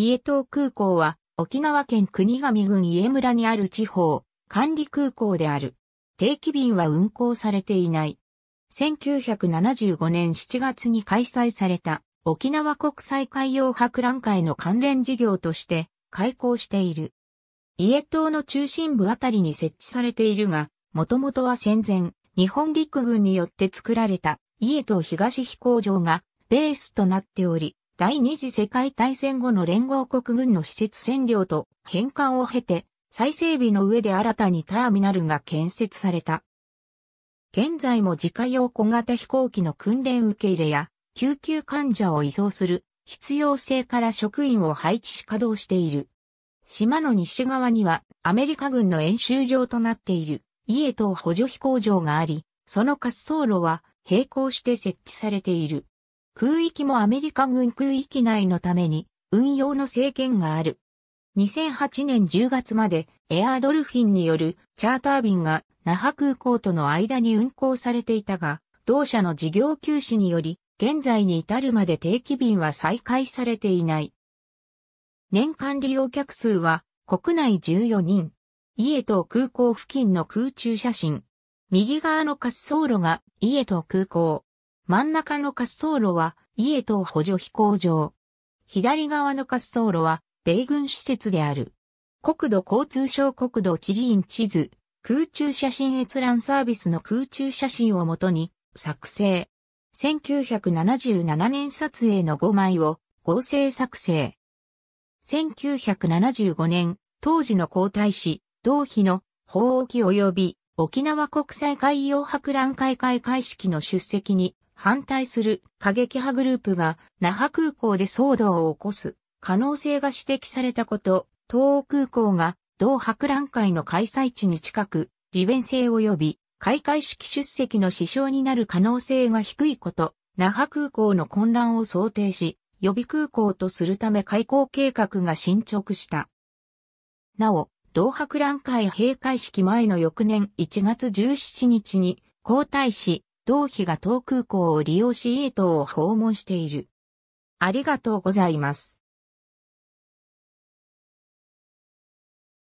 伊江島空港は沖縄県国上郡伊江村にある地方管理空港である。定期便は運航されていない。1975年7月に開催された沖縄国際海洋博覧会の関連事業として開港している。伊江島の中心部あたりに設置されているが、もともとは戦前、日本陸軍によって作られた伊江島東飛行場がベースとなっており、第二次世界大戦後の連合国軍の施設占領と返還を経て、再整備の上で新たにターミナルが建設された。現在も自家用小型飛行機の訓練受け入れや、救急患者を移送する必要性から職員を配置し稼働している。島の西側にはアメリカ軍の演習場となっているイエ補助飛行場があり、その滑走路は並行して設置されている。空域もアメリカ軍空域内のために運用の制限がある。2008年10月までエアードルフィンによるチャーター便が那覇空港との間に運航されていたが、同社の事業休止により、現在に至るまで定期便は再開されていない。年間利用客数は国内14人。イエト空港付近の空中写真。右側の滑走路がイエト空港。真ん中の滑走路は、家等補助飛行場。左側の滑走路は、米軍施設である。国土交通省国土地理院地図、空中写真閲覧サービスの空中写真をもとに、作成。1977年撮影の5枚を合成作成。1975年、当時の皇太子、同妃の法沖及び沖縄国際海洋博覧会開会式の出席に反対する過激派グループが那覇空港で騒動を起こす可能性が指摘されたこと、東欧空港が同博覧会の開催地に近く利便性及び開会式出席の支障になる可能性が低いこと、那覇空港の混乱を想定し、予備空港とするため開港計画が進捗した。なお、同博覧会閉会式前の翌年1月17日に、皇太子同飛が東空港を利用し A トを訪問している。ありがとうございます。